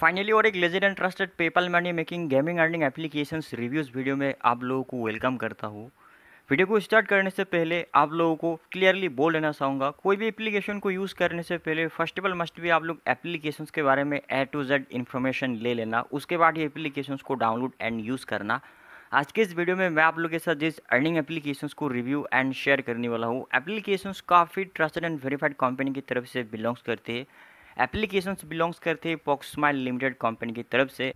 finally और एक legit and trusted PayPal money making gaming earning applications reviews video में आप लोगों को वेलकम करता हूँ वीडियो को स्टार्ट करने से पहले आप लोगों को क्लियरली बोल लेना चाहूँगा कोई भी एप्लीकेशन को यूज़ करने से पहले फर्स्ट ऑफ ऑल मस्ट भी आप लोग एप्लीकेशंस के बारे में ए टू जेड इन्फॉर्मेशन ले लेना उसके बाद ही एप्लीकेशंस को डाउनलोड एंड यूज़ करना आज के इस वीडियो में मैं आप लोगों के साथ जिस अर्निंग एप्लीकेशंस को रिव्यू एंड शेयर करने वाला हूँ एप्लीकेशंस काफ़ी ट्रस्टेड एंड वेरीफाइड कंपनी की तरफ से बिलोंग्स करते हैं एप्लीकेशन बिलोंग्स करते हैं पॉक्समाइल लिमिटेड कंपनी की तरफ से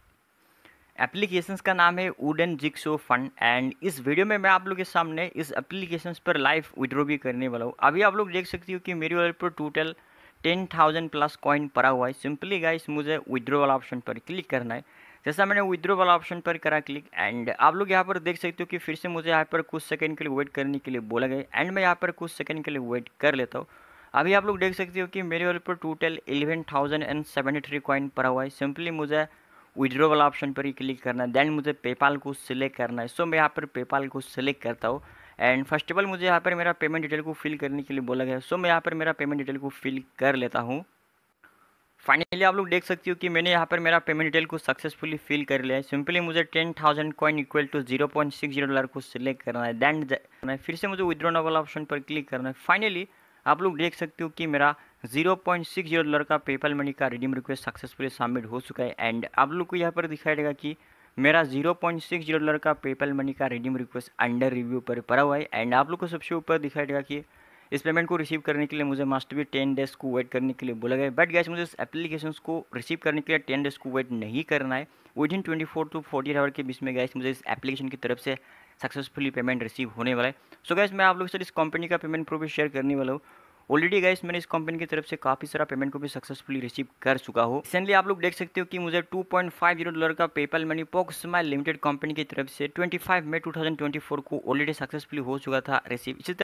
एप्लीकेशंस का नाम है वुडन जिक्सो फंड एंड इस वीडियो में मैं आप लोग के सामने इस एप्लीकेशन पर लाइव विड्रॉ भी करने वाला हूँ अभी आप लोग देख सकती हो कि मेरी वाले पर total ten thousand plus coin पड़ा हुआ है सिंपली गाइस मुझे विद्रो वाला ऑप्शन पर क्लिक करना है जैसा मैंने विद्रो वाला ऑप्शन पर करा क्लिक एंड आप लोग यहाँ पर देख सकते हो कि फिर से मुझे यहाँ पर कुछ सेकंड के लिए वेट करने के लिए बोला गया एंड मैं यहाँ पर कुछ सेकंड के लिए वेट कर लेता हूँ अभी आप लोग देख सकते हो कि मेरे वाले पर total eleven thousand and seventy three coin पड़ा हुआ है सिंपली मुझे विड्रो वाला ऑप्शन पर ही क्लिक करना है देन मुझे पेपाल को सिलेक्ट करना है सो मैं यहाँ पर पेपाल को सिलेक्ट करता हूँ एंड फर्स्ट ऑफ ऑल मुझे यहाँ पर मेरा पेमेंट डिटेल को फिल करने के लिए बोला गया सो मैं यहाँ पर मेरा पेमेंट डिटेल को फिल कर लेता हूँ फाइनली आप लोग देख सकते हो कि मैंने यहाँ पर मेरा पेमेंट डिटेल को सक्सेसफुली फिल कर लिया है सिंपली मुझे ten thousand coin equal to zero point six zero dollar को सिलेक्ट करना है देन फिर से मुझे विद्रो वाला ऑप्शन पर क्लिक करना है फाइनली आप लोग देख सकते हो कि मेरा 0.60 डॉलर का पेपल मनी का रिडीम रिक्वेस्ट सक्सेसफुली सबमिट हो चुका है एंड आप लोग को यहाँ पर दिखाई देगा कि मेरा 0.60 डॉलर का पेपल मनी का रिडीम रिक्वेस्ट अंडर रिव्यू पर पड़ा हुआ है एंड आप लोग को सबसे ऊपर दिखाई देगा कि इस पेमेंट को रिसीव करने के लिए मुझे मास्टर भी टेन डेज को वेट करने के लिए बोला गया बट गैस मुझे इस एप्लीकेशन को रिसीव करने के लिए टेन डेज को वेट नहीं करना है within twenty four to forty hour के बीच में गैस मुझे इस एप्लीकेशन की तरफ से सक्सेसफुली पेमेंट रिसीव होने वाला है सो गैस मैं आप लोग सर इस कंपनी का पेमेंट प्रूफ शेयर करने वाला हूँ ऑलरेडी गैस मैंने इस कंपनी की तरफ से काफ़ी सारा पेमेंट को भी सक्सेसफुली रिसीव कर चुका हो रिसेंटली आप लोग देख सकते हो कि मुझे जीरो डॉलर का पेपल मनी पोक्समाइल लिमिटेड कंपनी की तरफ से 25 मई 2024 को ऑलरेडी सक्सेसफुली हो चुका था रिसीव इसी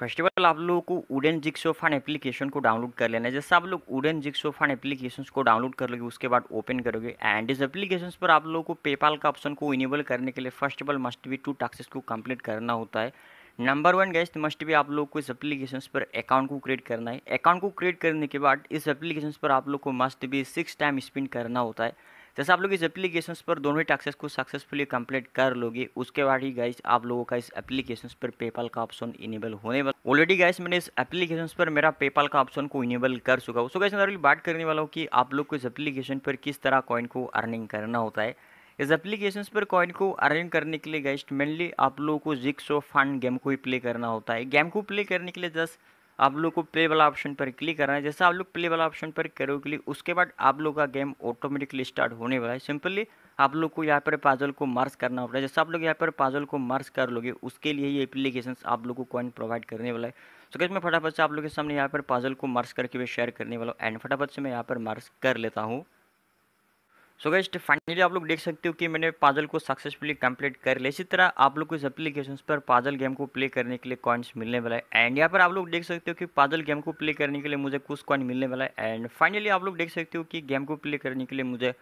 फर्स्ट ऑफ ऑल आप लोगों को उडन जिक्सो फान एप्लीकेशन को डाउनलोड कर लेना है जैसे आप लोग उडन जिक्सो फान एप्लीकेशन को डाउनलोड कर लोगे उसके बाद ओपन करोगे एंड इस एप्लीकेशन पर आप लोगों को पेपाल का ऑप्शन को इनेबल करने के लिए फर्स्ट ऑफ ऑल मस्ट भी टू टास्क को कंप्लीट करना होता है नंबर वन गेस्ट मस्ट भी आप लोग को इस एप्लीकेशन पर अकाउंट को क्रिएट करना है अकाउंट को क्रिएट करने के बाद इस एप्लीकेशन पर आप लोग को मस्ट भी सिक्स टाइम स्पिन करना होता है जैसे आप लोग इस एप्लीकेशन पर दोनों ही टैक्सेस को सक्सेसफुली कंप्लीट कर लोगे उसके बाद ही गाइस आप लोगों का इस एप्लीकेशन पर पेपाल का ऑप्शन इनेबल होने वाला ऑलरेडी गाइस मैंने इस एप्लीकेशन पर मेरा पेपाल का ऑप्शन को इनेबल कर चुका हूँ सो गाइस मैं बात करने वाला हूँ कि आप लोग को इस एप्लीकेशन पर किस तरह कॉइन को अर्निंग करना होता है इस एप्लीकेशन पर कॉइन को अर्निंग करने के लिए गाइस मेनली आप लोगों को जिक्स ऑफ फंड गेम को ही प्ले करना होता है गेम को प्ले करने के लिए जस्ट आप लोग को प्ले वाला ऑप्शन पर क्लिक करना है जैसे आप लोग प्ले वाला ऑप्शन पर करोगे क्लिक उसके बाद आप लोग का गेम ऑटोमेटिकली स्टार्ट होने वाला है सिंपली आप लोग को यहाँ पर पाजल को मार्च करना होगा है जैसे आप लोग यहाँ पर पाजल को मार्च कर लोगे उसके लिए ये एप्लीकेशन आप लोग को कॉइन प्रोवाइड करने वाला है सो कैसे मैं फटाफट से आप लोग के सामने यहाँ पर पाजल को मार्च करके शेयर करने वाला हूँ एंड फटाफट से मैं यहाँ पर मार्स कर लेता हूँ सो so गैस्ट फाइनली आप लोग देख सकते हो कि मैंने पाजल को सक्सेसफुली कंप्लीट कर लिया इसी तरह आप लोग को इस एप्लीकेशन पर पाजल गेम को प्ले करने के लिए कॉइन्स मिलने वाला है एंड यहाँ पर आप लोग देख सकते हो कि पाजल गेम को प्ले करने के लिए मुझे कुछ कॉइन मिलने वाला है एंड फाइनली आप लोग देख सकते हो कि गेम को प्ले करने के लिए मुझे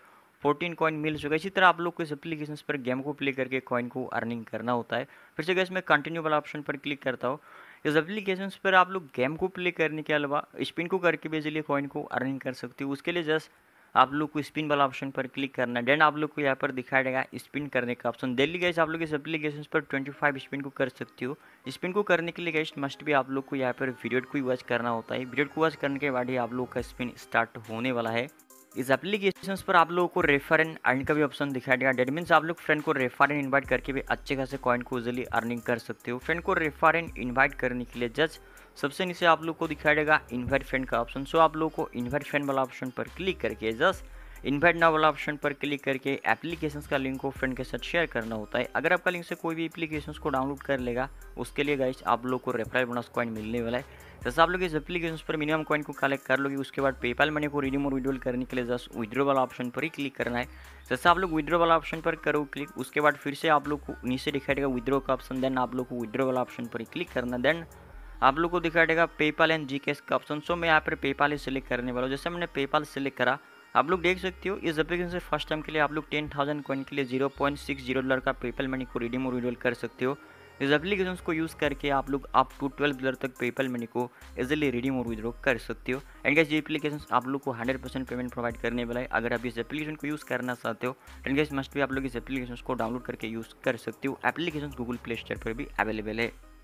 फोर्टीन कॉइन मिल चुका है इसी तरह आप लोग को इस एप्लीकेशन पर गेम को प्ले करके कॉइन को अर्निंग करना होता है फिर से गैस मैं कंटिन्यू वाला ऑप्शन पर क्लिक करता हूँ इस एप्लीकेशन पर आप लोग गेम को प्ले करने के अलावा स्पिन को करके भी इसलिए कॉइन को अर्निंग कर सकते हो उसके लिए जस्ट आप लोग को स्पिन वाला ऑप्शन पर क्लिक करना है देन आप लोग को यहाँ पर दिखाई देगा स्पिन करने का ऑप्शन डेली गैस आप लोग इस एप्लीकेशन पर 25 स्पिन को कर सकते हो स्पिन को करने के लिए गैस मस्ट भी आप लोग को यहाँ पर वीडियो को वॉच करना होता है वीडियो को वॉच करने के बाद ही आप लोग का स्पिन स्टार्ट होने वाला है इस एप्लीकेशन पर आप लोगों को रेफर एंड अर्न का भी ऑप्शन दिखाई देगा डेट मीन्स आप लोग फ्रेंड को रेफर एंड इन्वाइट करके भी अच्छे खासे कॉइन को इजिली अर्निंग कर सकते हो फ्रेंड को रेफर एंड इन्वाइट करने के लिए जस्ट सबसे नीचे आप लोग को दिखाई देगा इन्वाइट फ्रेंड का ऑप्शन सो आप लोग को इन्वाइट फ्रेंड वाला ऑप्शन पर क्लिक करके जस्ट इन्वाइट ना वाला ऑप्शन पर क्लिक करके एप्लीकेशन का लिंक को फ्रेंड के साथ शेयर करना होता है अगर आपका लिंक से कोई भी एप्लीकेशन को डाउनलोड कर लेगा उसके लिए गाइस आप लोग को रेफरल बोनस कॉइन मिलने वाला है जैसे आप लोग इस एप्लीकेशन पर मिनिमम कॉइन को कलेक्ट कर लोगे उसके बाद पेपाल मनी को रिडीम और विड्रॉल करने के लिए जस्ट विद्रो वाला ऑप्शन पर ही क्लिक करना है जैसे आप लोग विद्रो वाला ऑप्शन पर करो क्लिक उसके बाद फिर से आप लोग को नीचे दिखाई देगा विद्रो का ऑप्शन देन आप लोग को विद्रो वाला ऑप्शन पर ही क्लिक करना देन आप लोग को दिखा देगा पेपाल एंड जी का ऑप्शन सो मैं यहाँ पर पेपाल ही सिलेक्ट करने वाला हूँ जैसे मैंने पेपाल सिलेक्ट करा आप लोग देख सकते हो इस एप्लीकेशन से फर्स्ट टाइम के लिए आप लोग टेन थाउजेंड कॉइन के लिए zero point six zero dollar का पेपल मनी को रिडीम और रिडोल कर सकते हो इस एप्लीकेशन को यूज़ करके आप लोग अप टू ट्वेल्व डॉलर तक पेपल मनी को इजिली रिडीम और विद्रो कर सकते हो एंड गैस ये एप्लीकेशन आप लोग को हंड्रेड परसेंट पेमेंट प्रोवाइड करने वाला है अगर आप इस एप्लीकेशन को यूज़ करना चाहते हो एंड गैस मस्ट भी आप लोग इस एप्लीकेशन को डाउनलोड करके यूज़ कर सकते हो एप्लीकेशन गूगल प्ले स्टोर पर भी अवेलेबल है